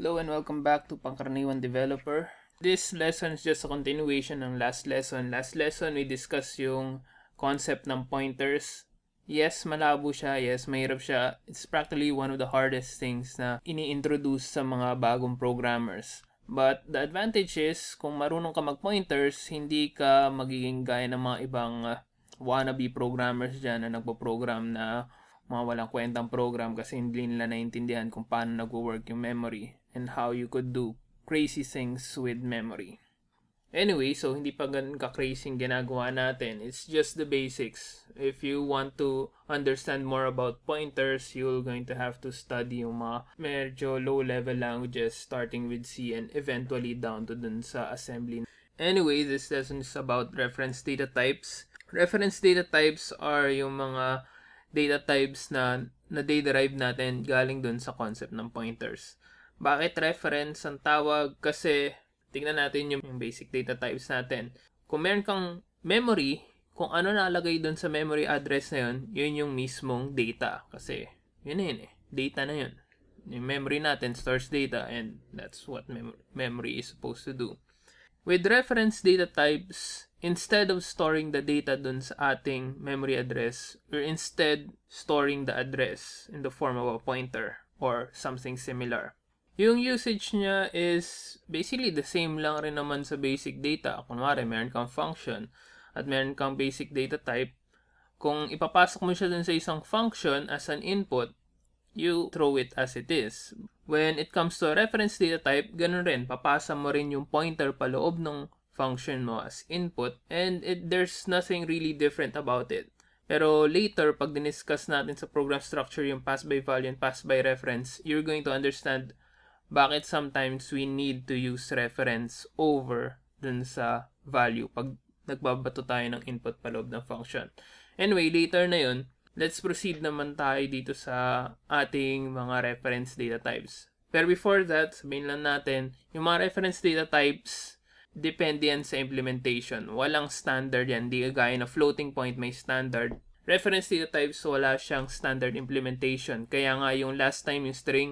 Hello and welcome back to Pangkaraniwan Developer. This lesson is just a continuation ng last lesson. Last lesson, we discussed yung concept ng pointers. Yes, malabo siya. Yes, mahirap siya. It's practically one of the hardest things na ini-introduce sa mga bagong programmers. But the advantage is, kung marunong ka mag-pointers, hindi ka magiging gaya ng mga ibang uh, wannabe programmers dyan na nagpo-program na mga walang kwentang program kasi hindi nila naintindihan kung paano nagwo-work yung memory and how you could do crazy things with memory. Anyway, so hindi pa ganun ka-crazy ginagawa natin. It's just the basics. If you want to understand more about pointers, you're going to have to study yung mga medyo low-level languages starting with C and eventually down to dun sa assembly. Anyway, this lesson is about reference data types. Reference data types are yung mga data types na na derived natin galing dun sa concept ng pointers. Bakit reference ang tawag? Kasi tingnan natin yung, yung basic data types natin. Kung meron kang memory, kung ano nalagay dun sa memory address na yun, yun yung mismong data. Kasi yun na yun eh. Data na yun. Yung memory natin stores data and that's what mem- memory is supposed to do. With reference data types, instead of storing the data dun sa ating memory address, we're instead storing the address in the form of a pointer or something similar. Yung usage niya is basically the same lang rin naman sa basic data. Kunwari, meron kang function at meron kang basic data type. Kung ipapasok mo siya dun sa isang function as an input, you throw it as it is. When it comes to reference data type, ganun rin. Papasa mo rin yung pointer pa loob ng function mo as input and it, there's nothing really different about it. Pero later, pag diniscuss natin sa program structure yung pass by value and pass by reference, you're going to understand bakit sometimes we need to use reference over dun sa value pag nagbabato tayo ng input pa loob ng function. Anyway, later na yun, let's proceed naman tayo dito sa ating mga reference data types. Pero before that, sabihin lang natin, yung mga reference data types, Depende yan sa implementation. Walang standard yan. Di gaya na floating point may standard. Reference data types, wala siyang standard implementation. Kaya nga yung last time yung string,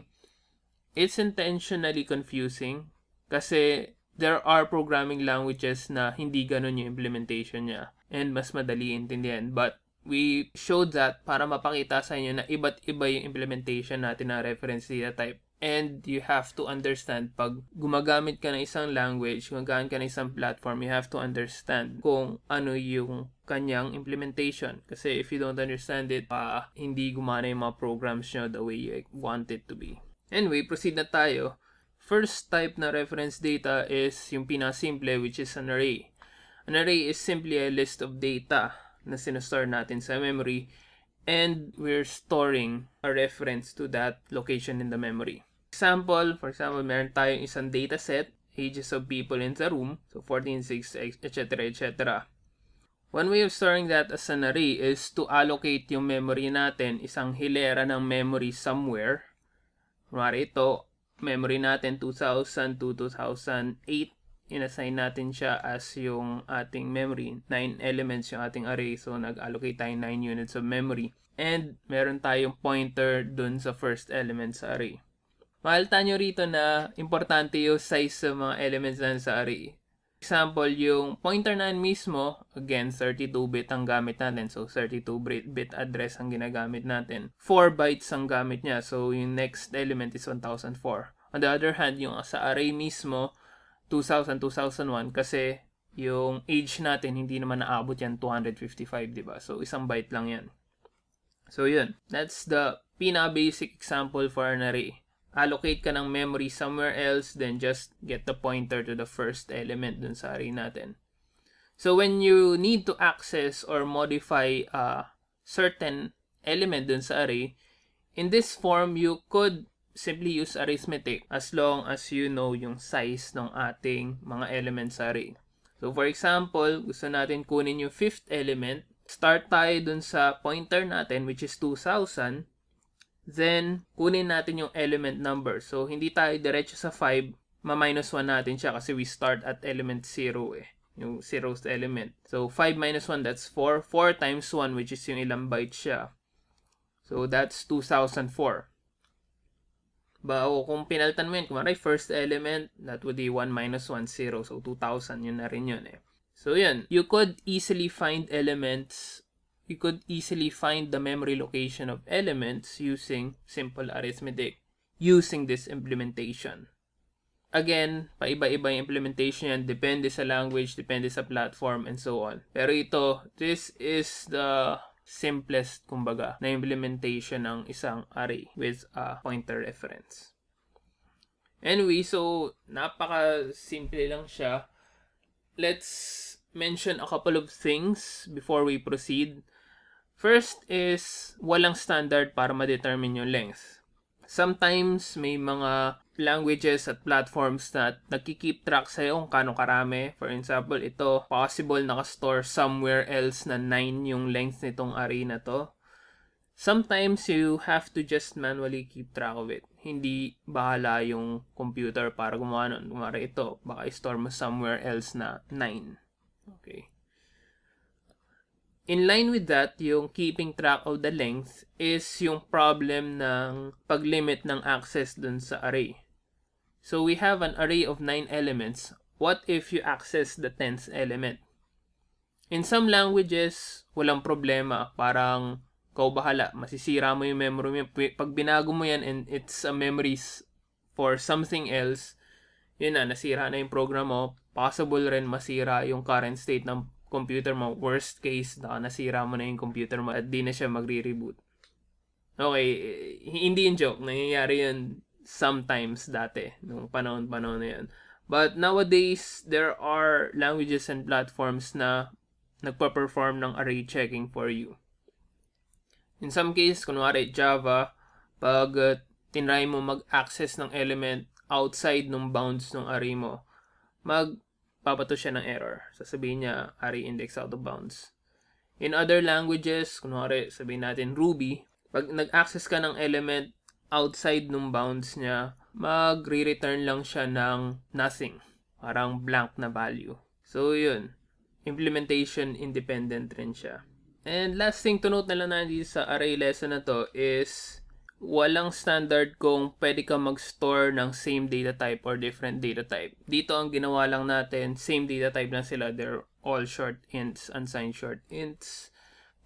it's intentionally confusing kasi there are programming languages na hindi ganun yung implementation niya and mas madali intindihan. But we showed that para mapakita sa inyo na iba't iba yung implementation natin ng reference data type. And you have to understand, pag gumagamit ka ng isang language, gumagamit ka ng isang platform, you have to understand kung ano yung kanyang implementation. Kasi if you don't understand it, uh, hindi gumana yung mga programs nyo the way you want it to be. Anyway, proceed na tayo. First type na reference data is yung pinasimple which is an array. An array is simply a list of data na sinastore natin sa memory and we're storing a reference to that location in the memory. Example, for example, meron tayong isang dataset, ages of people in the room, so 14, 6, etc., etc. One way of storing that as an array is to allocate yung memory natin, isang hilera ng memory somewhere. Kumari ito, memory natin 2000 to 2008, inassign natin siya as yung ating memory. 9 elements yung ating array, so nag-allocate tayo 9 units of memory. And meron tayong pointer dun sa first element sa array. Makita nyo rito na importante yung size sa mga elements ng sa array. Example, yung pointer na mismo, again, 32-bit ang gamit natin. So, 32-bit address ang ginagamit natin. 4 bytes ang gamit niya. So, yung next element is 1004. On the other hand, yung sa array mismo, 2000, 2001, kasi yung age natin, hindi naman naabot yan 255, di ba? So, isang byte lang yan. So, yun. That's the pinaka-basic example for an array allocate ka ng memory somewhere else, then just get the pointer to the first element dun sa array natin. So when you need to access or modify a certain element dun sa array, in this form, you could simply use arithmetic as long as you know yung size ng ating mga elements sa array. So for example, gusto natin kunin yung fifth element. Start tayo dun sa pointer natin which is 2,000. Then, kunin natin yung element number. So, hindi tayo diretso sa 5, ma-minus 1 natin siya kasi we start at element 0 eh. Yung 0th element. So, 5 minus 1, that's 4. 4 times 1, which is yung ilang bytes siya. So, that's 2004. Ba, kung pinaltan mo yun, kumari first element, that would be 1 minus 1, 0. So, 2000, yun na rin yun eh. So, yun. You could easily find elements you could easily find the memory location of elements using simple arithmetic using this implementation. Again, paiba-iba yung implementation yan, depende sa language, depende sa platform, and so on. Pero ito, this is the simplest, kumbaga, na implementation ng isang array with a pointer reference. Anyway, so, napaka-simple lang siya. Let's mention a couple of things before we proceed. First is, walang standard para ma-determine yung length. Sometimes, may mga languages at platforms na nagki-keep track sa kung kano karami. For example, ito, possible naka-store somewhere else na 9 yung length nitong array na to. Sometimes, you have to just manually keep track of it. Hindi bahala yung computer para gumawa nun. Kumara ito, baka store mo somewhere else na 9. In line with that, yung keeping track of the length is yung problem ng paglimit ng access dun sa array. So we have an array of 9 elements. What if you access the 10th element? In some languages, walang problema. Parang, kau bahala, masisira mo yung memory mo. Pag binago mo yan and it's a memories for something else, yun na, nasira na yung program mo. Possible rin masira yung current state ng computer mo, worst case, na nasira mo na yung computer mo at di na siya magre-reboot. Okay, eh, hindi yung joke. Nangyayari yun sometimes dati, nung panahon-panahon na yun. But nowadays, there are languages and platforms na nagpa-perform ng array checking for you. In some cases, kunwari Java, pag uh, tinry mo mag-access ng element outside ng bounds ng array mo, mag magpapato siya ng error. Sasabihin niya, array index out of bounds. In other languages, kunwari, sabihin natin Ruby, pag nag-access ka ng element outside ng bounds niya, magre-return lang siya ng nothing. Parang blank na value. So, yun. Implementation independent rin siya. And last thing to note na lang natin sa array lesson na to is walang standard kung pwede ka mag-store ng same data type or different data type. Dito ang ginawa lang natin, same data type lang sila. They're all short ints, unsigned short ints.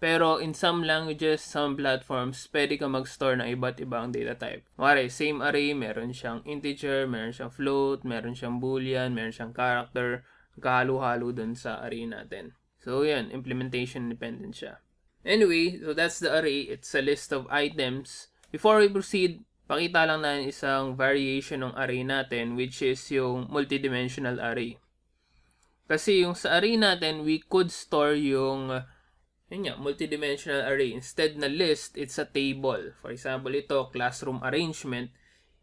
Pero in some languages, some platforms, pwede ka mag-store ng iba't ibang data type. Mare, same array, meron siyang integer, meron siyang float, meron siyang boolean, meron siyang character. Kahalo-halo dun sa array natin. So yun, implementation dependent siya. Anyway, so that's the array. It's a list of items Before we proceed, pakita lang na isang variation ng array natin which is yung multidimensional array. Kasi yung sa array natin, we could store yung yun nga, multidimensional array. Instead na list, it's a table. For example, ito, classroom arrangement.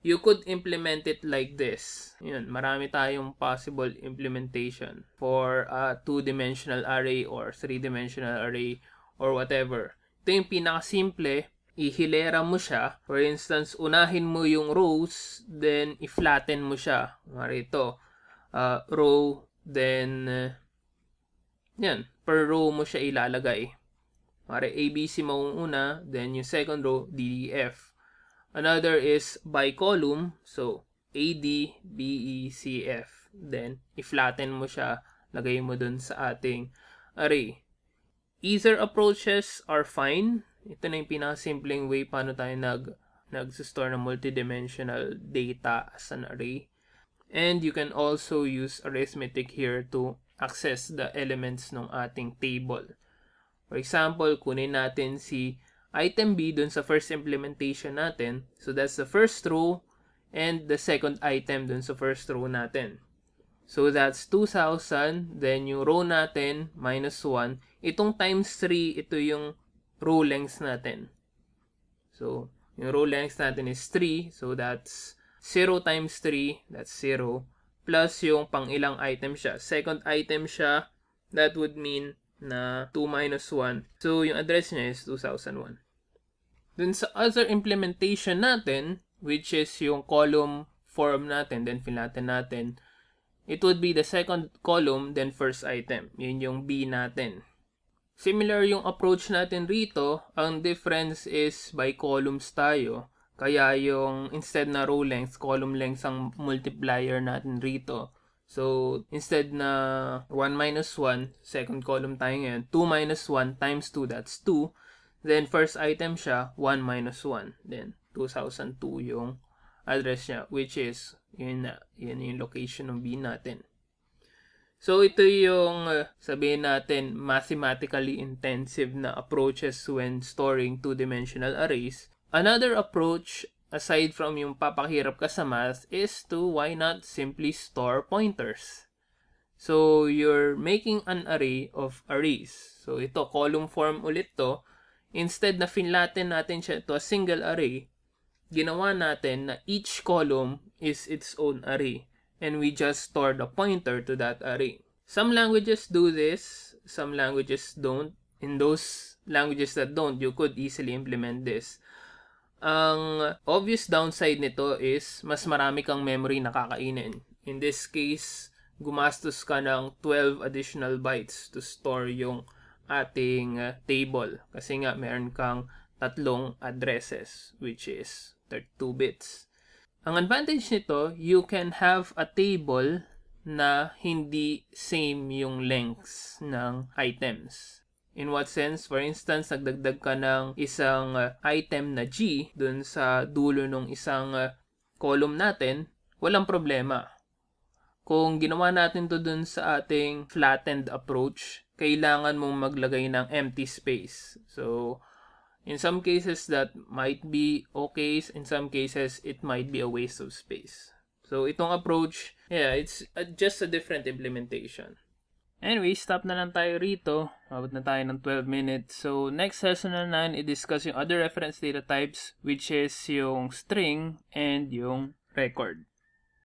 You could implement it like this. Yun, marami tayong possible implementation for a two-dimensional array or three-dimensional array or whatever. Ito yung pinakasimple ihilera mo siya. For instance, unahin mo yung rows, then i-flatten mo siya. Marito, uh, row, then, uh, yan, per row mo siya ilalagay. Mare ABC mo una, then yung second row, DDF. E, Another is by column, so AD, BE, CF. Then, i-flatten mo siya, lagay mo dun sa ating array. Either approaches are fine ito na yung pinakasimpleng way paano tayo nag nag-store ng multidimensional data as an array. And you can also use arithmetic here to access the elements ng ating table. For example, kunin natin si item B dun sa first implementation natin. So that's the first row and the second item dun sa first row natin. So that's 2,000. Then yung row natin, minus 1. Itong times 3, ito yung row length natin. So, yung row length natin is 3. So, that's 0 times 3. That's 0. Plus yung pang ilang item siya. Second item siya. That would mean na 2 minus 1. So, yung address niya is 2001. Dun sa other implementation natin, which is yung column form natin, then fill natin natin, it would be the second column, then first item. Yun yung B natin. Similar yung approach natin rito. Ang difference is by columns tayo. Kaya yung instead na row length, column length ang multiplier natin rito. So, instead na 1 minus 1, second column tayo ngayon, 2 minus 1 times 2, that's 2. Then, first item siya, 1 minus 1. Then, 2002 yung address niya, which is, yun na, yun yung location ng B natin. So ito yung uh, sabihin natin mathematically intensive na approaches when storing two-dimensional arrays. Another approach aside from yung papakahirap ka sa math is to why not simply store pointers. So you're making an array of arrays. So ito column form ulit to. Instead na finlatin natin siya to a single array, ginawa natin na each column is its own array and we just store the pointer to that array. Some languages do this, some languages don't. In those languages that don't, you could easily implement this. Ang obvious downside nito is mas marami kang memory na kakainin. In this case, gumastos ka ng 12 additional bytes to store yung ating uh, table kasi nga meron kang tatlong addresses which is 32 bits. Ang advantage nito, you can have a table na hindi same yung lengths ng items. In what sense? For instance, nagdagdag ka ng isang uh, item na G dun sa dulo ng isang uh, column natin, walang problema. Kung ginawa natin to dun sa ating flattened approach, kailangan mong maglagay ng empty space. So, In some cases, that might be okay. In some cases, it might be a waste of space. So, itong approach, yeah, it's a, just a different implementation. Anyway, stop na lang tayo rito. Abot na tayo ng 12 minutes. So, next session na lang, i-discuss yung other reference data types, which is yung string and yung record.